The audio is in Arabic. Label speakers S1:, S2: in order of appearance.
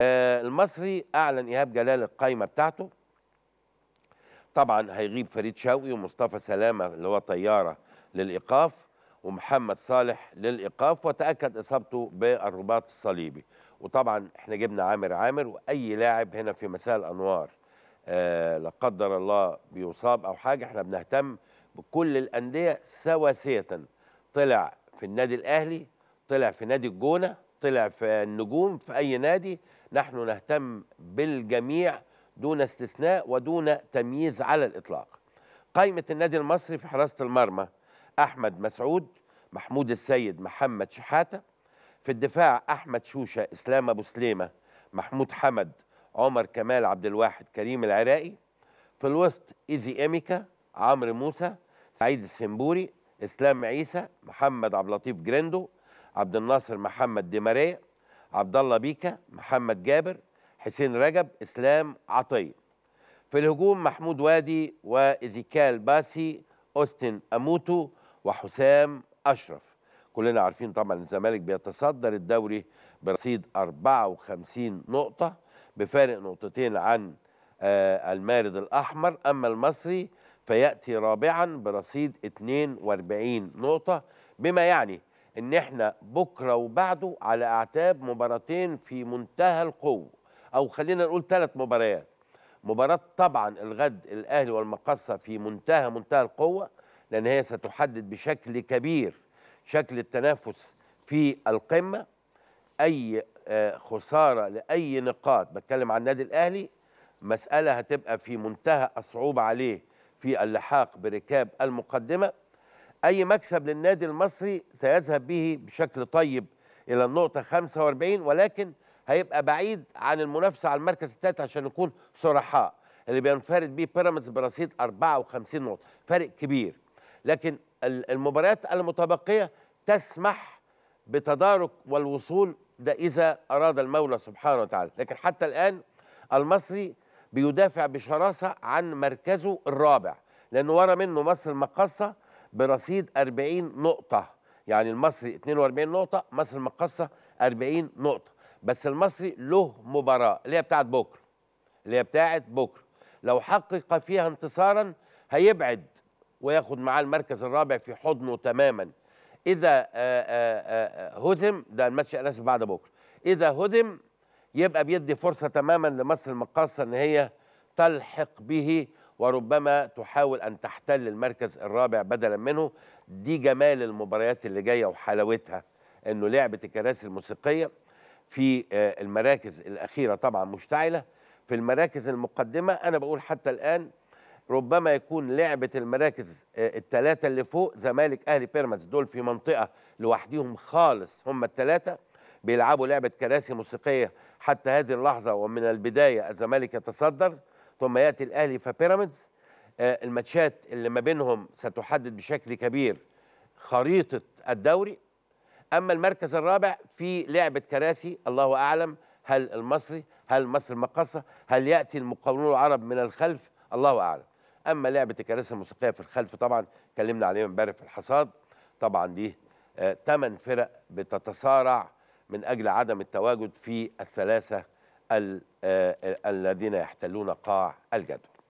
S1: آه، المصري اعلن ايهاب جلال القايمه بتاعته طبعا هيغيب فريد شوقي ومصطفى سلامه اللي هو طياره للايقاف ومحمد صالح للايقاف وتاكد اصابته بالرباط الصليبي وطبعا احنا جبنا عامر عامر واي لاعب هنا في مساء الانوار آه لا قدر الله بيصاب او حاجه احنا بنهتم بكل الانديه سواسيه طلع في النادي الاهلي طلع في نادي الجونه طلع في النجوم في أي نادي نحن نهتم بالجميع دون استثناء ودون تمييز على الإطلاق قائمة النادي المصري في حراسة المرمى أحمد مسعود محمود السيد محمد شحاتة في الدفاع أحمد شوشة إسلام أبو سليمة محمود حمد عمر كمال عبد الواحد كريم العراقي في الوسط إيزي إيميكا عمرو موسى سعيد السنبوري إسلام عيسى محمد عبد اللطيف جريندو عبد الناصر محمد ديماريا عبد الله بيكا محمد جابر حسين رجب اسلام عطيه في الهجوم محمود وادي وإزيكال باسي أوستن أموتو وحسام أشرف كلنا عارفين طبعا الزمالك بيتصدر الدوري برصيد 54 نقطة بفارق نقطتين عن آه، المارد الأحمر أما المصري فيأتي رابعا برصيد 42 نقطة بما يعني ان احنا بكره وبعده على اعتاب مباراتين في منتهى القوه او خلينا نقول ثلاث مباريات مباراه طبعا الغد الاهلي والمقصه في منتهى منتهى القوه لان هي ستحدد بشكل كبير شكل التنافس في القمه اي آه، خساره لاي نقاط بتكلم عن النادي الاهلي مساله هتبقى في منتهى الصعوبه عليه في اللحاق بركاب المقدمه أي مكسب للنادي المصري سيذهب به بشكل طيب إلى النقطة 45 ولكن هيبقى بعيد عن المنافسة على المركز الثالث عشان نكون صرحاء اللي بينفرد به بيراميدز برصيد 54 نقطة فرق كبير لكن المباريات المتبقية تسمح بتدارك والوصول ده إذا أراد المولى سبحانه وتعالى لكن حتى الآن المصري بيدافع بشراسة عن مركزه الرابع لأنه ورا منه مصر المقاصة برصيد 40 نقطة يعني المصري 42 نقطة مصر المقاصة 40 نقطة بس المصري له مباراة اللي هي بتاعت بكرة اللي هي بتاعت بكرة لو حقق فيها انتصارا هيبعد وياخد معاه المركز الرابع في حضنه تماما إذا آه، آه، آه، هزم ده الماتش الأساسي بعد بكرة إذا هزم يبقى بيدي فرصة تماما لمصر المقاصة إن هي تلحق به وربما تحاول أن تحتل المركز الرابع بدلا منه دي جمال المباريات اللي جاية وحلاوتها أنه لعبة الكراسي الموسيقية في آه، المراكز الأخيرة طبعا مشتعلة في المراكز المقدمة أنا بقول حتى الآن ربما يكون لعبة المراكز آه، الثلاثة اللي فوق زمالك أهلي بيراميدز دول في منطقة لوحديهم خالص هم الثلاثة بيلعبوا لعبة كراسي موسيقية حتى هذه اللحظة ومن البداية الزمالك يتصدر ثم ياتي الاهلي فبيراميدز آه، الماتشات اللي ما بينهم ستحدد بشكل كبير خريطه الدوري اما المركز الرابع في لعبه كراسي الله اعلم هل المصري هل مصر مقصه هل ياتي المقاولون العرب من الخلف الله اعلم اما لعبه الكراسي الموسيقيه في الخلف طبعا اتكلمنا عليها امبارح في الحصاد طبعا دي ثمان آه، فرق بتتصارع من اجل عدم التواجد في الثلاثه آه، الذين يحتلون قاع الجدول